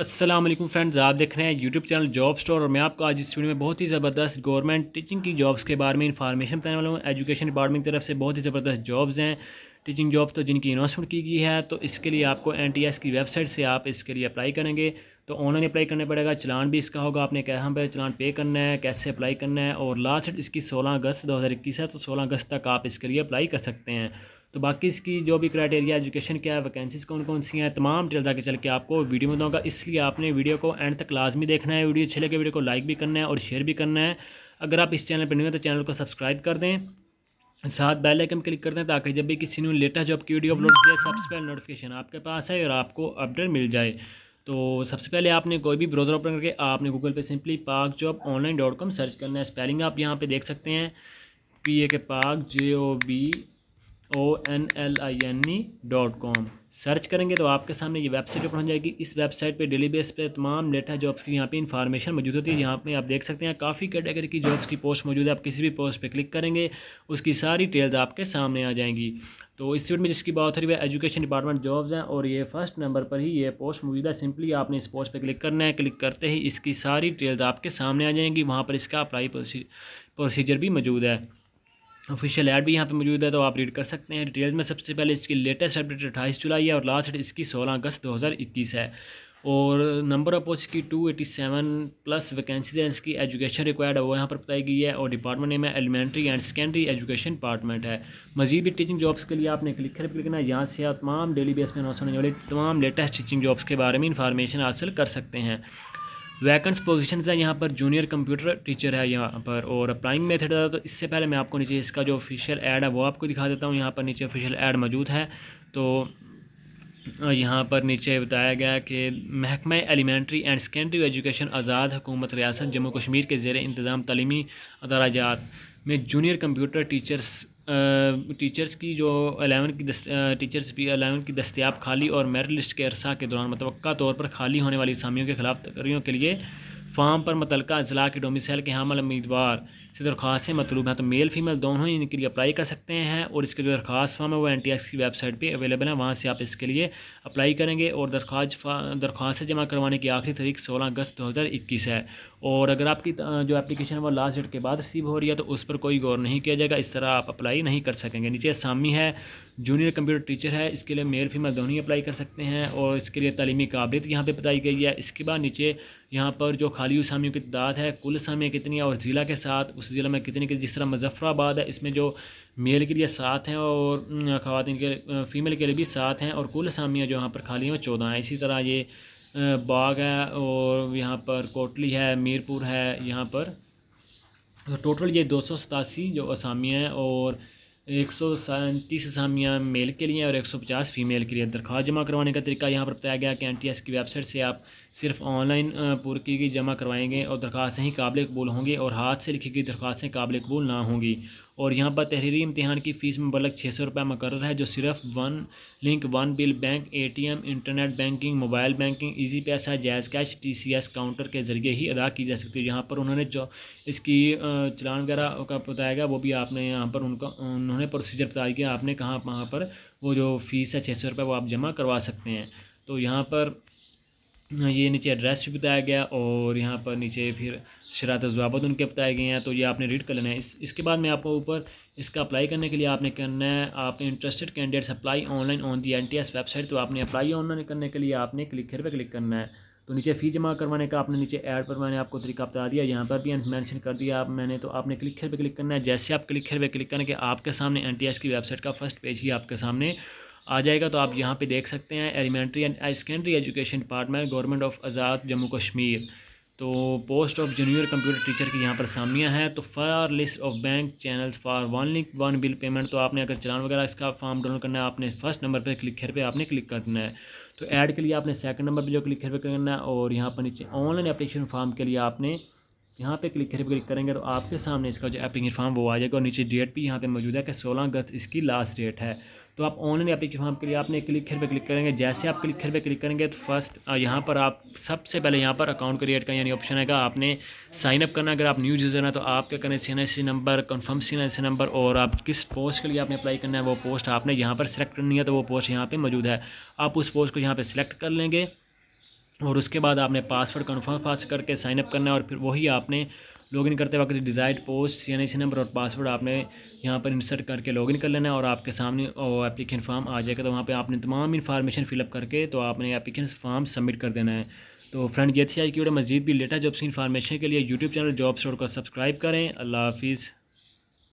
Aslam friends आप देख रहे हैं यूट्यूब चैनल जॉब स्टोर और मैं आपको आज इस वीडियो में बहुत ही ज़बरदस्त गवर्नमेंट टीचिंग की जॉब्स के बारे में इनफार्मेशन बताने वाला हूँ एजुकेशन डिपार्टमेंट की तरफ से बहुत ही ज़बरदस्त जॉब्स हैं टीचिंग जॉब तो जिनकी अनाउंसमेंट की गई है तो इसके लिए आपको एन की वेबसाइट से आप इसके लिए अप्लाई करेंगे तो ऑनलाइन अप्लाई करना पड़ेगा चलान भी इसका होगा आपने कहा पर चलान पे करना है कैसे अप्लाई करना है और लास्ट इसकी सोलह अगस्त दो है तो सोलह अगस्त तक आप इसके लिए अप्लाई कर सकते हैं तो बाकी इसकी जो भी क्राइटेरिया एजुकेशन क्या है वैकेंसीज़ कौन कौन सी हैं तमाम डिटेल आगे चल के आपको वीडियो में दूँगा इसलिए आपने वीडियो को एंड तक लाजमी देखना है वीडियो अच्छे लगे वीडियो को लाइक भी करना है और शेयर भी करना है अगर आप इस चैनल पर नहीं हो तो चैनल को सब्सक्राइब कर दें साथ बेल आइकन क्लिक कर दें ताकि जब भी किसी ने लेटेस्ट जॉब की वीडियो अपलोड किया सबसे पहले नोटिफिकेशन आपके पास है और आपको अपडेट मिल जाए तो सबसे पहले आपने कोई भी ब्राउज़र ओपन करके आपने गूगल पे simply Pak job online dot com search करना है स्पेलिंग आप यहाँ पे देख सकते हैं P A K Pak J O B O N L I N E dot com search करेंगे तो आपके सामने ये वेबसाइट ओपन हो जाएगी इस वेबसाइट पे डेली बेस पे तमाम डेटा जॉब्स की यहाँ पे इंफॉर्मेशन मौजूद होती है यहाँ पे आप देख सकते हैं काफ़ी कैटेगरी की जॉब्स की पोस्ट मौजूद है आप किसी भी पोस्ट पे क्लिक करेंगे उसकी सारी डिटेल्स आपके सामने आ जाएंगी तो इस वीडियो में जिसकी बात हो रही है एजुकेशन डिपार्टमेंट जॉब्स हैं और ये फर्स्ट नंबर पर ही ये पोस्ट मौजूद है सिंपली आपने इस पोस्ट पर क्लिक करना है क्लिक करते ही इसकी सारी डिटेल्स आपके सामने आ जाएंगी वहाँ पर इसका अप्लाई प्रोसीजर भी मौजूद है ऑफिशियल ऐड भी यहाँ पे मौजूद है तो आप रीड कर सकते हैं डिटेल्स में सबसे पहले इसकी लेटेस्ट अपडेट अट्ठाईस जुलाई है और लास्ट डेट इसकी सोलह अगस्त इक्कीस है और नंबर ऑफ पोस्ट की two eighty seven plus vacancies हैं इसकी एजुकेशन रिक्वायर्ड है वो यहाँ पर बताई गई है और डिपार्टमेंट नेम है elementary and secondary education department है मजीद भी टीचिंग जॉब्स के लिए आपने क्लिक कर लिखना है यहाँ से आप तमाम डेली बेस में नौ सौ वाले तमाम लेटेस्ट टीचिंग जॉब्स के बारे में इंफॉर्मेशन हासिल कर सकते हैं वैकेंस पोजिशन है यहाँ पर जूनियर कंप्यूटर टीचर है यहाँ पर और अप्लाइंग मेथड है तो इससे पहले मैं आपको नीचे इसका जो ऑफिशियल ऐड है वो आपको दिखा देता हूँ यहाँ पर नीचे ऑफिशियल ऐड मौजूद है तो यहाँ पर नीचे बताया गया कि महकमा एलिमेंट्री एंड सेकेंडरी एजुकेशन आज़ाद हुकूमत रियासत जम्मू कश्मीर के जेर इंतज़ाम तलीमी अदाराजात में जूनियर कंप्यूटर टीचर्स टीचर्स की जो अलेवन की दस, टीचर्स भी अलेवन की दस्तियाब खाली और मेरिट लिस्ट के अरसा के दौरान मतवक़ा तौर पर खाली होने वाली असामियों के खिलाफ तकरियों के लिए फार्म पर मुतलका अजला के डोमिसल के हमल उम्मीदवार से दरख्वास्त मतलूब हैं तो मेल फीमेल दोनों ही इनके लिए अप्लाई कर सकते हैं और इसके जो दरख्वास्त फॉर्म है वो एन टी एक्स की वेबसाइट पर अवेलेबल है वहाँ से आप इसके लिए अप्लाई करेंगे और दरख्वास्त दरख्वास्तें जमा करवाने की आखिरी तारीख सोलह अगस्त दो हज़ार इक्कीस है और अगर आपकी जो एप्लीकेशन है वो लास्ट डेट के बाद रिसीव हो रही है तो उस पर कोई गौर नहीं किया जाएगा इस तरह आप अप्लाई नहीं कर सकेंगे नीचे सामी है जूनियर कंप्यूटर टीचर है इसके लिए मेल फीमेल दोनों ही अप्लाई कर सकते हैं और इसके लिए तलीमी काबिलियत यहाँ पर बताई गई है इसके बाद नीचे यहाँ पर जो खाली उसामियों की तादाद है कुल असामियाँ कितनी है और ज़िला के साथ उस ज़िला में कितनी कि जिस तरह मुजफ़राबाद है इसमें जो मेल के लिए सात हैं और ख़वान के फ़ीमेल के लिए भी सात हैं और कुल असामियाँ जो यहाँ पर खाली हैं वो चौदह हैं इसी तरह ये बाग है और यहाँ पर कोटली है मीरपुर है यहाँ पर तो टोटल ये दो सौ सतासी जो असामियाँ हैं और एक सौ सैंतीस असामियाँ मेल के लिए और एक सौ पचास फीमेल के लिए दरख्वास्त जमा करवाने का तरीका यहाँ पर बताया गया कि एन टी एस की वेबसाइट से आप सिर्फ ऑनलाइन पूर्व की गई जमा करवाएंगे और दरख्वास्त ही काबिल कबूल होंगी और हाथ से लिखी गई दरख्वास्तें काबिल कबूल ना होंगी और यहाँ पर तहरीरी इम्तहान की फ़ीस में बलग छः सौ रुपये मुकर है जो सिर्फ one link one bill bank A T M internet banking mobile banking Easypaisa JazzCash T C S counter के ज़रिए ही अदा की जा सकती है यहाँ पर उन्होंने जो इसकी चलान वगैरह का बताया वो भी आपने यहाँ पर उनका उन्होंने प्रोसीजर बताया गया आपने कहाँ वहाँ पर वो जो फ़ीस है छः सौ रुपये वो आप जमा करवा सकते हैं तो यहाँ पर हाँ, ये नीचे एड्रेस भी बताया गया और यहाँ पर नीचे फिर शरात जवाबत उनके बताए गए हैं तो ये आपने रीड कर लेना है इस, इसके बाद में आपको ऊपर इसका अप्लाई करने के लिए आपने करना है आपने interested candidates apply online on the N website तो आपने अप्लाई ऑनलाइन करने के लिए आपने क्लिक खेर पर क्लिक करना है तो नीचे फ़ी जमा करवाने का आपने नीचे ऐड पर मैंने आपको तरीका बता दिया यहाँ पर भी मैंशन कर दिया आप मैंने तो आपने क्लिक खेर पर क्लिक करना है जैसे आप क्लिक खेर पर क्लिक करेंगे आपके सामने एन की वेबसाइट का फर्स्ट पेज ही आपके सामने आ जाएगा तो आप यहाँ पे देख सकते हैं elementary and secondary education department government of Azad Jammu Kashmir तो post of junior computer teacher की यहाँ पर सामियाँ हैं तो for list of bank channel for one link one bill payment तो आपने अगर चलान वगैरह इसका फॉर्म डाउनलोड करना है आपने फर्स्ट नंबर पर क्लिक कर पे आपने क्लिक कर देना है तो ऐड के लिए आपने सेकंड नंबर पर जो क्लिक कर पे करना है और यहाँ पर नीचे ऑनलाइन अप्लीकेशन फॉर्म के लिए आपने यहाँ पे क्लिक करें क्लिक करेंगे तो आपके सामने इसका जो एपिंग फॉर्म वो आ जाएगा और नीचे डेट भी यहाँ पे मौजूद है कि 16 अगस्त इसकी लास्ट डेट है तो आप ऑनलाइन एपिंग फॉर्म के लिए आपने क्लिक हेयर पे क्लिक करेंगे जैसे आप क्लिक हेयर पे क्लिक करेंगे तो फर्स्ट यहाँ पर आप सबसे पहले यहाँ पर अकाउंट क्रिएट का यानी ऑप्शन आएगा आपने साइनअप करना अगर आप न्यू यूज़र हैं तो आपका करना है C number confirm C N number और आप किस पोस्ट के लिए आपने अप्लाई करना है वो पोस्ट आपने यहाँ पर सेलेक्ट करनी है तो वो पोस्ट यहाँ पर मौजूद है आप उस पोस्ट को यहाँ पर सेलेक्ट कर लेंगे और उसके बाद आपने पासवर्ड कन्फर्म पास करके साइनअप करना है और फिर वही आपने लॉगिन करते वक्त डिजाइड पोस्ट यानी सी नंबर और पासवर्ड आपने यहाँ पर इंसर्ट करके लॉगिन कर लेना है और आपके सामने एप्लीकेशन फॉर्म आ जाएगा तो वहाँ पे आपने तमाम इन्फॉर्मेशन फिलअप करके तो आपने एप्लीकेशन फॉर्म सबमिट कर देना है तो फ्रेंड ये थी आई की मजीद भी लेटेस्ट जॉब्स की इन्फॉर्मेशन के लिए यूट्यूब चैनल जॉब स्टोर को सब्सक्राइब करें अल्लाह हाफिज़